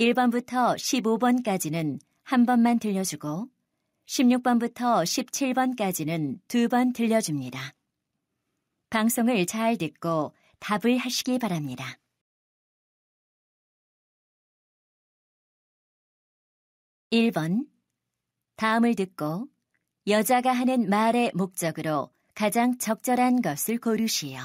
1번부터 15번까지는 한 번만 들려주고 16번부터 17번까지는 두 번 들려줍니다. 방송을 잘 듣고 답을 하시기 바랍니다. 1번 다음을 듣고 여자가 하는 말의 목적으로 가장 적절한 것을 고르시오.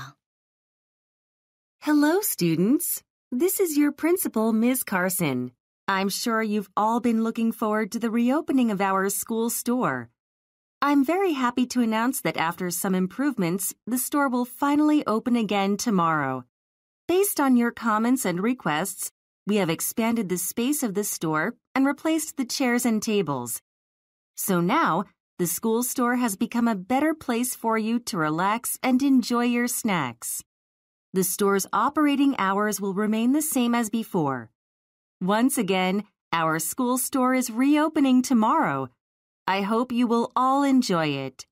Hello, students. This is your principal, Ms. Carson. I'm sure you've all been looking forward to the reopening of our school store. I'm very happy to announce that after some improvements, the store will finally open again tomorrow. Based on your comments and requests, we have expanded the space of the store and replaced the chairs and tables. So now, the school store has become a better place for you to relax and enjoy your snacks the store's operating hours will remain the same as before. Once again, our school store is reopening tomorrow. I hope you will all enjoy it.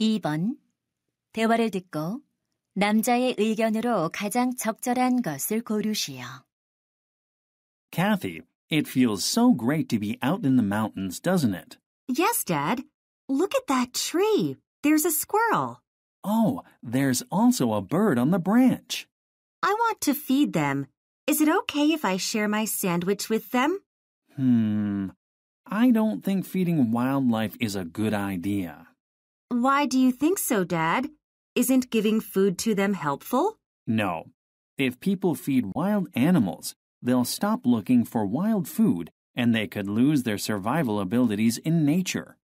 (2번) 대화를 듣고 남자의 의견으로 가장 적절한 것을 고르시오. Kathy, it feels so great to be out in the mountains, doesn't it? Yes, Dad. Look at that tree. There's a squirrel. Oh, there's also a bird on the branch. I want to feed them. Is it okay if I share my sandwich with them? Hmm. I don't think feeding wildlife is a good idea. Why do you think so, Dad? Isn't giving food to them helpful? No. If people feed wild animals, they'll stop looking for wild food and they could lose their survival abilities in nature.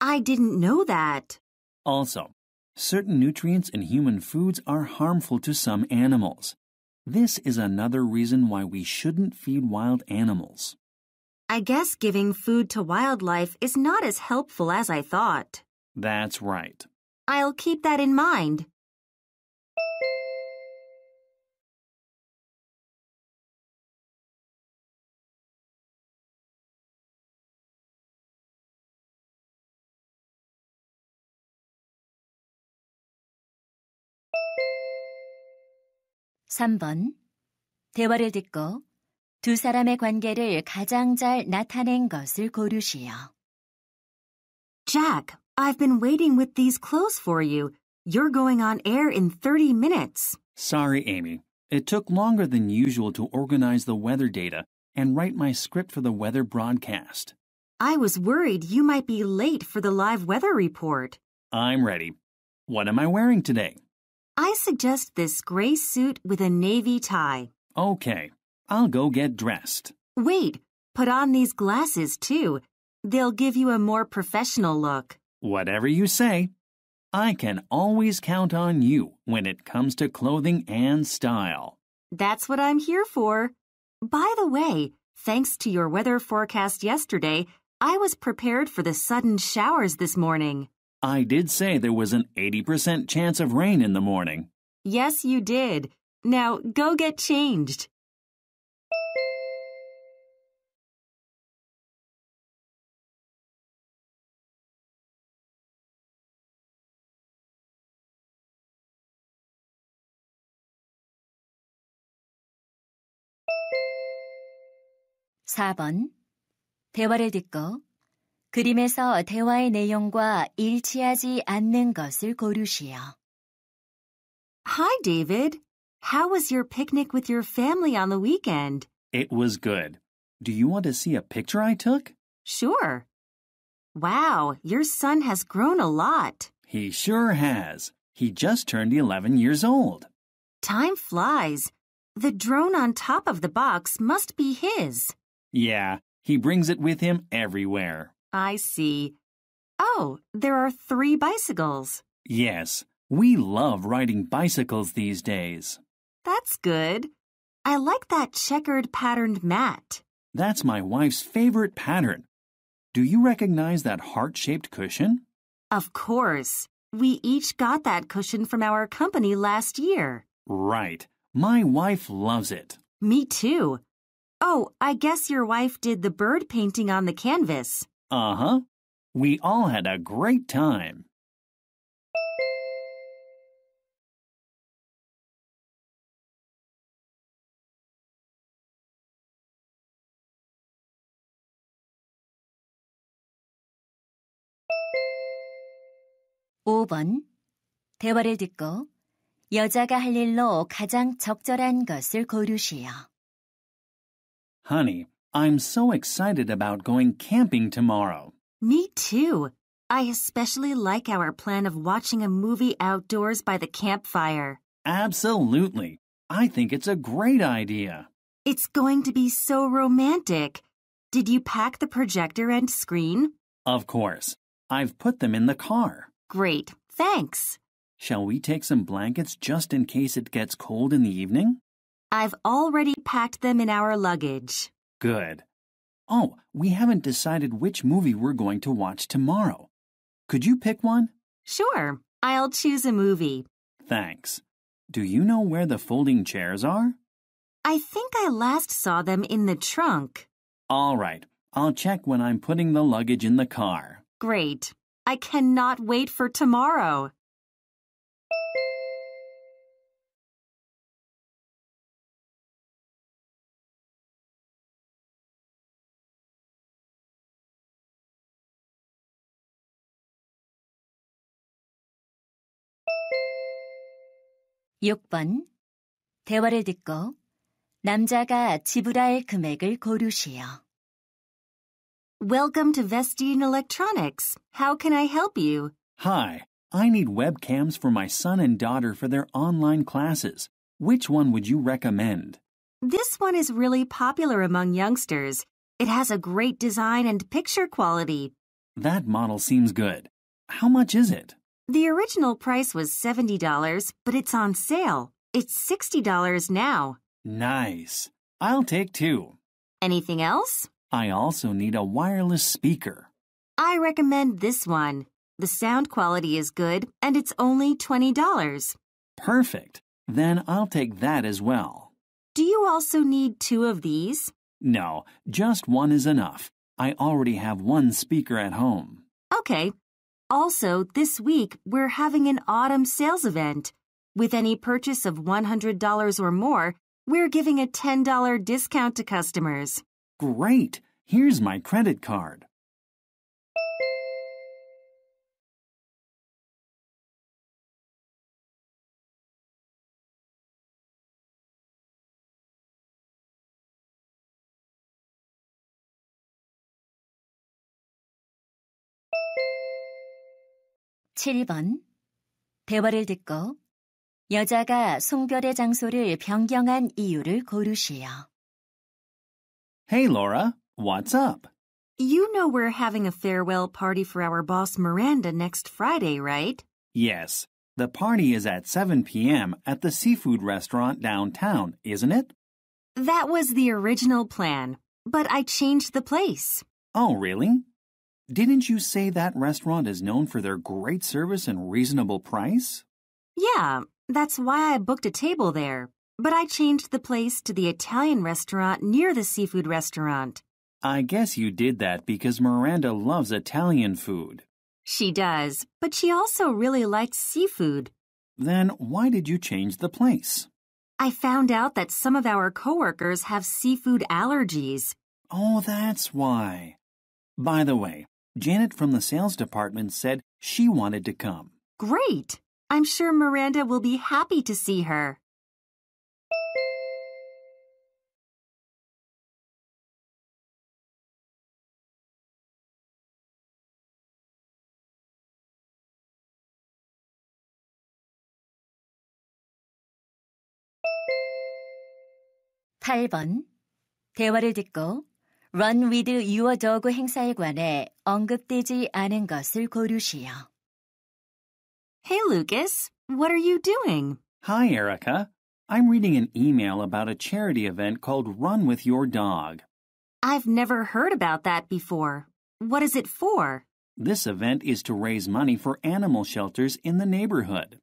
I didn't know that. Also, certain nutrients in human foods are harmful to some animals. This is another reason why we shouldn't feed wild animals. I guess giving food to wildlife is not as helpful as I thought. That's right. I'll keep that in mind. (3번) 대화를 듣고 두 사람의 관계를 가장 잘 나타낸 것을 고르시오. Jack, I've been waiting with these clothes for you. You're going on air in 30 minutes. Sorry, Amy. It took longer than usual to organize the weather data and write my script for the weather broadcast. I was worried you might be late for the live weather report. I'm ready. What am I wearing today? I suggest this gray suit with a navy tie. Okay, I'll go get dressed. Wait, put on these glasses too. They'll give you a more professional look. Whatever you say, I can always count on you when it comes to clothing and style. That's what I'm here for. By the way, thanks to your weather forecast yesterday, I was prepared for the sudden showers this morning. I did say there was an 80% chance of rain in the morning. Yes, you did. Now go get changed. 4번. 대화를 듣고 그림에서 대화의 내용과 일치하지 않는 것을 고르시오. Hi, David. How was your picnic with your family on the weekend? It was good. Do you want to see a picture I took? Sure. Wow, your son has grown a lot. He sure has. He just turned 11 years old. Time flies. The drone on top of the box must be his. Yeah, he brings it with him everywhere. I see. Oh, there are three bicycles. Yes, we love riding bicycles these days. That's good. I like that checkered patterned mat. That's my wife's favorite pattern. Do you recognize that heart-shaped cushion? Of course. We each got that cushion from our company last year. Right. My wife loves it. Me too. Oh, I guess your wife did the bird painting on the canvas. Uh huh. We all had a great time. (5번) 대화를 듣고 여자가 할 일로 가장 적절한 것을 고르시오. Honey, I'm so excited about going camping tomorrow. Me too. I especially like our plan of watching a movie outdoors by the campfire. Absolutely. I think it's a great idea. It's going to be so romantic. Did you pack the projector and screen? Of course. I've put them in the car. Great. Thanks. Shall we take some blankets just in case it gets cold in the evening? I've already packed them in our luggage. Good. Oh, we haven't decided which movie we're going to watch tomorrow. Could you pick one? Sure. I'll choose a movie. Thanks. Do you know where the folding chairs are? I think I last saw them in the trunk. All right. I'll check when I'm putting the luggage in the car. Great. I cannot wait for tomorrow. 6번 대화를 듣고 남자가 지불할 금액을 고르시오. Welcome to Vestine Electronics. How can I help you? Hi, I need webcams for my son and daughter for their online classes. Which one would you recommend? This one is really popular among youngsters. It has a great design and picture quality. That model seems good. How much is it? The original price was $70, but it's on sale. It's $60 now. Nice. I'll take two. Anything else? I also need a wireless speaker. I recommend this one. The sound quality is good, and it's only $20. Perfect. Then I'll take that as well. Do you also need two of these? No, just one is enough. I already have one speaker at home. Okay, also, this week, we're having an autumn sales event. With any purchase of $100 or more, we're giving a $10 discount to customers. Great! Here's my credit card. 7번 대화를 듣고 여자가 송별의 장소를 변경한 이유를 고르시오. Hey Laura, what's up? You know we're having a farewell party for our boss Miranda next Friday, right? Yes. The party is at 7 p.m. at the seafood restaurant downtown, isn't it? That was the original plan, but I changed the place. Oh, really? Didn't you say that restaurant is known for their great service and reasonable price? Yeah, that's why I booked a table there. But I changed the place to the Italian restaurant near the seafood restaurant. I guess you did that because Miranda loves Italian food. She does, but she also really likes seafood. Then why did you change the place? I found out that some of our coworkers have seafood allergies. Oh, that's why. By the way, Janet from the sales department said she wanted to come. Great! I'm sure Miranda will be happy to see her. (8번) 대화를 듣고 Run with your dog 행사에 관해 언급되지 않은 것을 고르시오. Hey Lucas, what are you doing? Hi Erica. I'm reading an email about a charity event called Run with Your Dog. I've never heard about that before. What is it for? This event is to raise money for animal shelters in the neighborhood.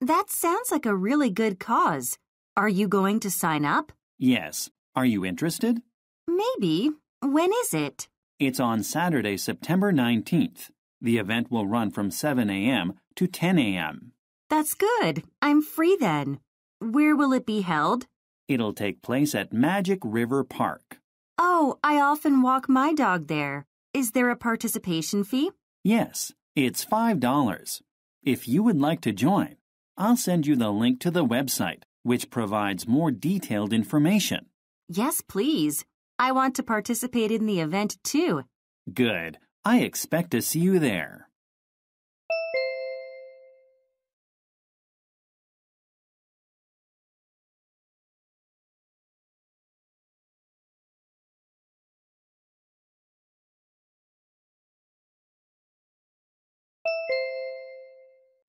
That sounds like a really good cause. Are you going to sign up? Yes. Are you interested? Maybe. When is it? It's on Saturday, September 19th. The event will run from 7 a.m. to 10 a.m. That's good. I'm free then. Where will it be held? It'll take place at Magic River Park. Oh, I often walk my dog there. Is there a participation fee? Yes, it's $5. If you would like to join, I'll send you the link to the website, which provides more detailed information. Yes, please. I want to participate in the event too. Good. I expect to see you there.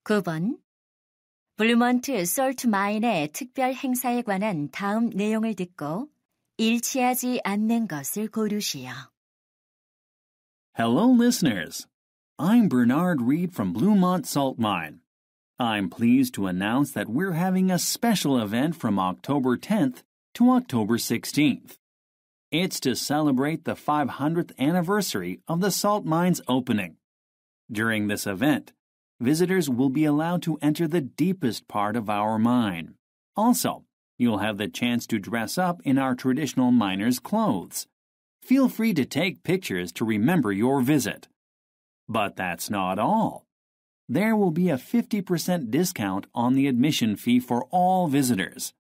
(9번) 블루먼트 솔트 마인의 특별 행사에 관한 다음 내용을 듣고 일치하지 않는 것을 고르시오. Hello, listeners. I'm Bernard Reed from Bluemont Salt Mine. I'm pleased to announce that we're having a special event from October 10th to October 16th. It's to celebrate the 500th anniversary of the salt mine's opening. During this event, visitors will be allowed to enter the deepest part of our mine. Also, You'll have the chance to dress up in our traditional miner's clothes. Feel free to take pictures to remember your visit. But that's not all. There will be a 50% discount on the admission fee for all visitors.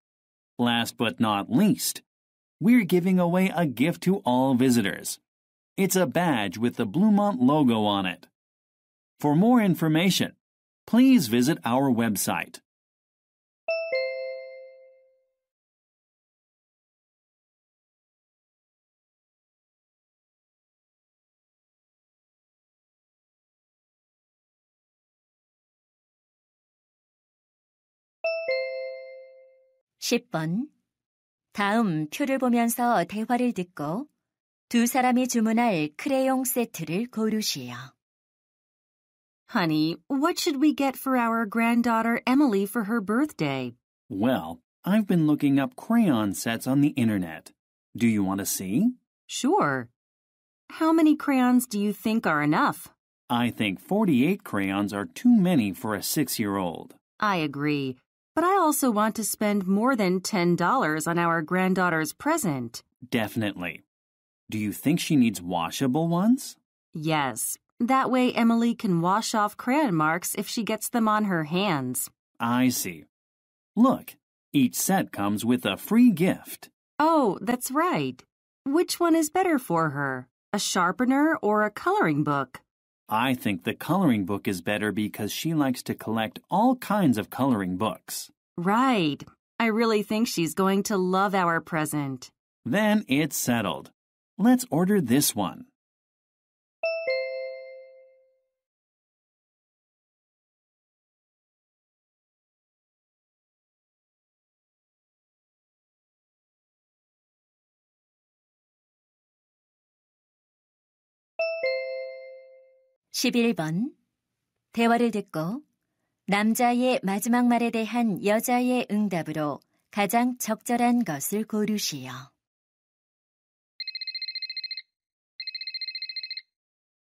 Last but not least, we're giving away a gift to all visitors. It's a badge with the Bluemont logo on it. For more information, please visit our website. 10번. 다음 표를 보면서 대화를 듣고 두 사람이 주문할 크레용 세트를 고르시오. Honey, what should we get for our granddaughter Emily for her birthday? Well, I've been looking up crayon sets on the internet. Do you want to see? Sure. How many crayons do you think are enough? I think 48 crayons are too many for a six year old. I agree. But I also want to spend more than $10 on our granddaughter's present. Definitely. Do you think she needs washable ones? Yes. That way Emily can wash off crayon marks if she gets them on her hands. I see. Look, each set comes with a free gift. Oh, that's right. Which one is better for her, a sharpener or a coloring book? I think the coloring book is better because she likes to collect all kinds of coloring books. Right. I really think she's going to love our present. Then it's settled. Let's order this one. 11번 대화를 듣고 남자의 마지막 말에 대한 여자의 응답으로 가장 적절한 것을 고르시오.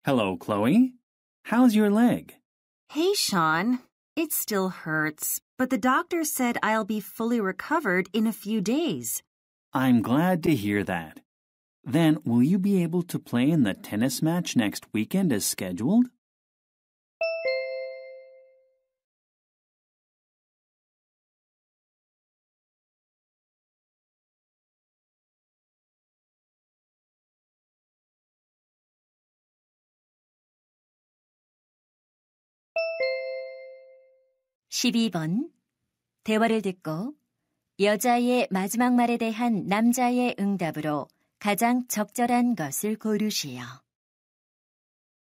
Hello, Chloe. How's your leg? Hey, Sean. It still hurts, but the doctor said I'll be fully recovered in a few days. I'm glad to hear that. Then will you be able to play in the tennis match next weekend as scheduled? (12번) 대화를 듣고 여자의 마지막 말에 대한 남자의 응답으로 가장 적절한 것을 고르시오.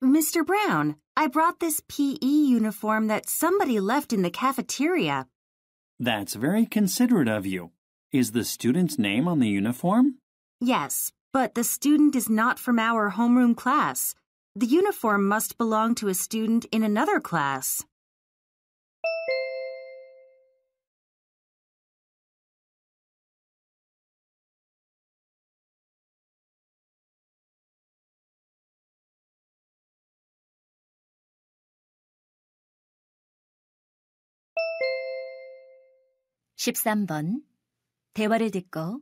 Mr. Brown, I brought this PE uniform that somebody left in the cafeteria. That's very considerate of you. Is the student's name on the uniform? Yes, but the student is not from our homeroom class. The uniform must belong to a student in another class. 13번 대화를 듣고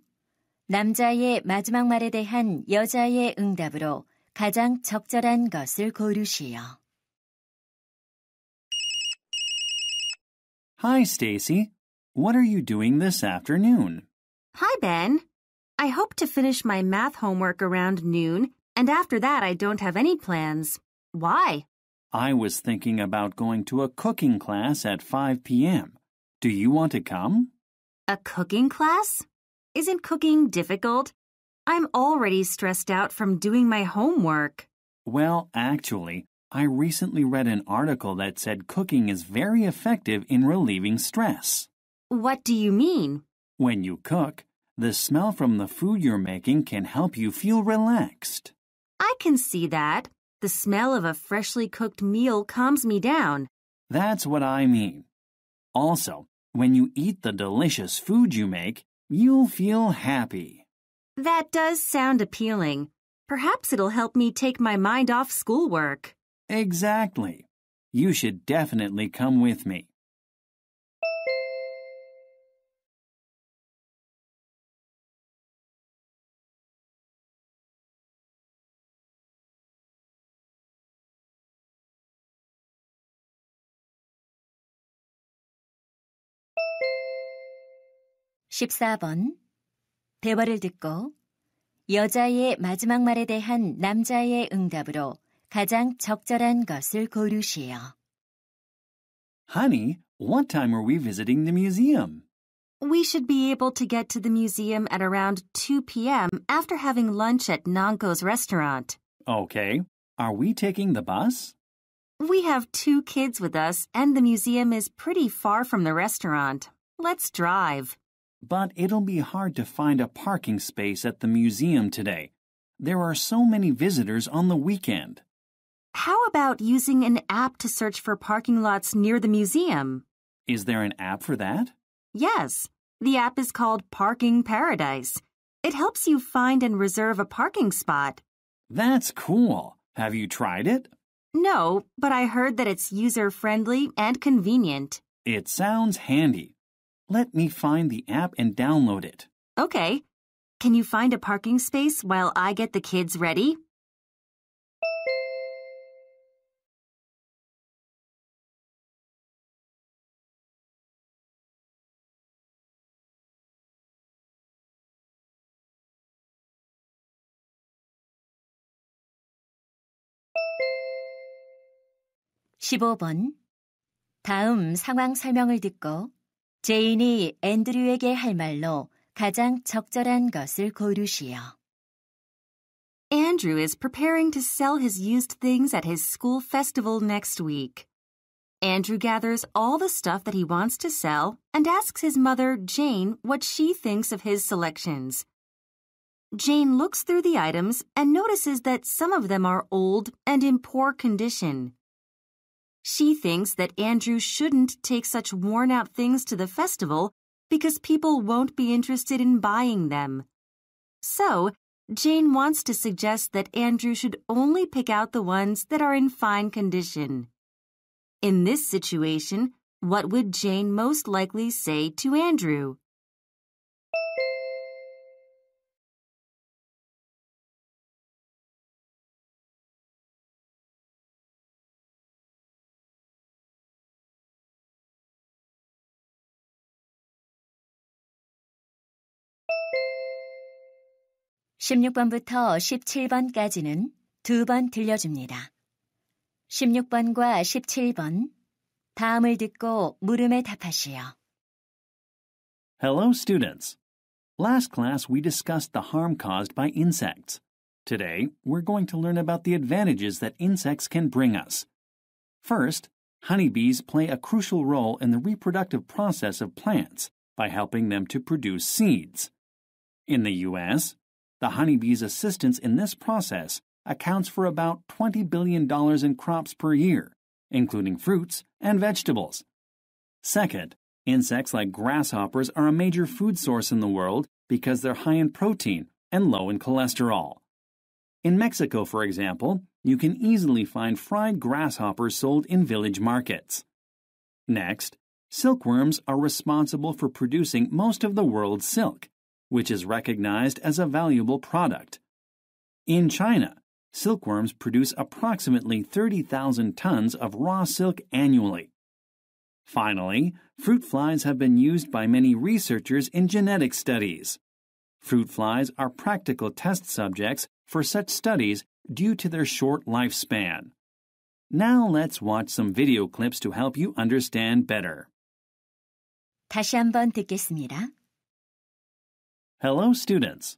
남자의 마지막 말에 대한 여자의 응답으로 가장 적절한 것을 고르시오. Hi, Stacy. What are you doing this afternoon? Hi, Ben. I hope to finish my math homework around noon, and after that I don't have any plans. Why? I was thinking about going to a cooking class at 5 p.m. Do you want to come? A cooking class? Isn't cooking difficult? I'm already stressed out from doing my homework. Well, actually, I recently read an article that said cooking is very effective in relieving stress. What do you mean? When you cook, the smell from the food you're making can help you feel relaxed. I can see that. The smell of a freshly cooked meal calms me down. That's what I mean. Also, when you eat the delicious food you make, you'll feel happy. That does sound appealing. Perhaps it'll help me take my mind off schoolwork. Exactly. You should definitely come with me. 14번 대화를 듣고 여자의 마지막 말에 대한 남자의 응답으로 가장 적절한 것을 고르시오. Honey, what time are we visiting the museum? We should be able to get to the museum at around 2 p.m. after having lunch at Nanko's restaurant. Okay. Are we taking the bus? We have two kids with us, and the museum is pretty far from the restaurant. Let's drive but it'll be hard to find a parking space at the museum today. There are so many visitors on the weekend. How about using an app to search for parking lots near the museum? Is there an app for that? Yes. The app is called Parking Paradise. It helps you find and reserve a parking spot. That's cool. Have you tried it? No, but I heard that it's user friendly and convenient. It sounds handy. Let me find the app and download it. Okay. Can you find a parking space while I get the kids ready? (15번) 다음 상황 설명을 듣고 제인이 앤드류에게 할 말로 가장 적절한 것을 고르시오. Andrew is preparing to sell his used things at his school festival next week. Andrew gathers all the stuff that he wants to sell and asks his mother, Jane, what she thinks of his selections. Jane looks through the items and notices that some of them are old and in poor condition. She thinks that Andrew shouldn't take such worn out things to the festival because people won't be interested in buying them. So, Jane wants to suggest that Andrew should only pick out the ones that are in fine condition. In this situation, what would Jane most likely say to Andrew? 16번부터 17번까지는 들려줍니다. 16번과 17번. 다음을 듣고 물음에 답하시오. Hello, students. Last class we discussed the harm caused by insects. Today, we're going to learn about the advantages that insects can bring us. First, honeybees play a crucial role in the reproductive process of plants by helping them to produce seeds. In the U.S., the honeybee's assistance in this process accounts for about $20 billion in crops per year, including fruits and vegetables. Second, insects like grasshoppers are a major food source in the world because they're high in protein and low in cholesterol. In Mexico, for example, you can easily find fried grasshoppers sold in village markets. Next, silkworms are responsible for producing most of the world's silk which is recognized as a valuable product. In China, silkworms produce approximately 30,000 tons of raw silk annually. Finally, fruit flies have been used by many researchers in genetic studies. Fruit flies are practical test subjects for such studies due to their short lifespan. Now let's watch some video clips to help you understand better. 다시 한번 듣겠습니다. Hello, students.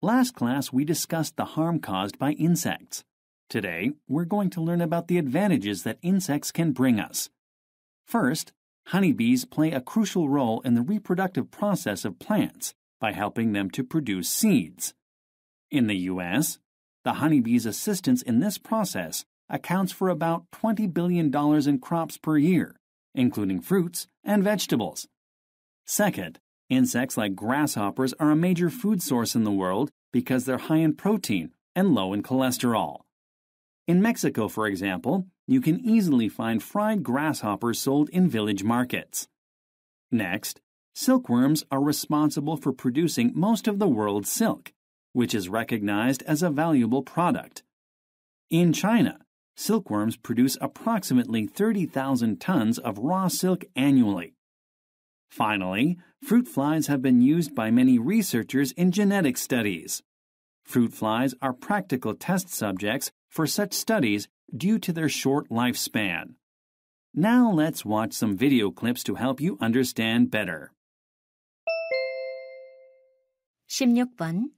Last class, we discussed the harm caused by insects. Today, we're going to learn about the advantages that insects can bring us. First, honeybees play a crucial role in the reproductive process of plants by helping them to produce seeds. In the U.S., the honeybee's assistance in this process accounts for about $20 billion in crops per year, including fruits and vegetables. Second, Insects like grasshoppers are a major food source in the world because they're high in protein and low in cholesterol. In Mexico, for example, you can easily find fried grasshoppers sold in village markets. Next, silkworms are responsible for producing most of the world's silk, which is recognized as a valuable product. In China, silkworms produce approximately 30,000 tons of raw silk annually. Finally, fruit flies have been used by many researchers in genetic studies. Fruit flies are practical test subjects for such studies due to their short lifespan. Now let's watch some video clips to help you understand better. 16번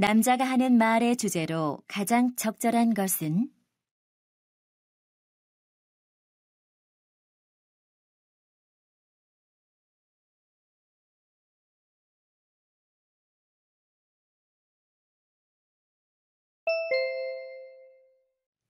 남자가 하는 말의 주제로 가장 적절한 것은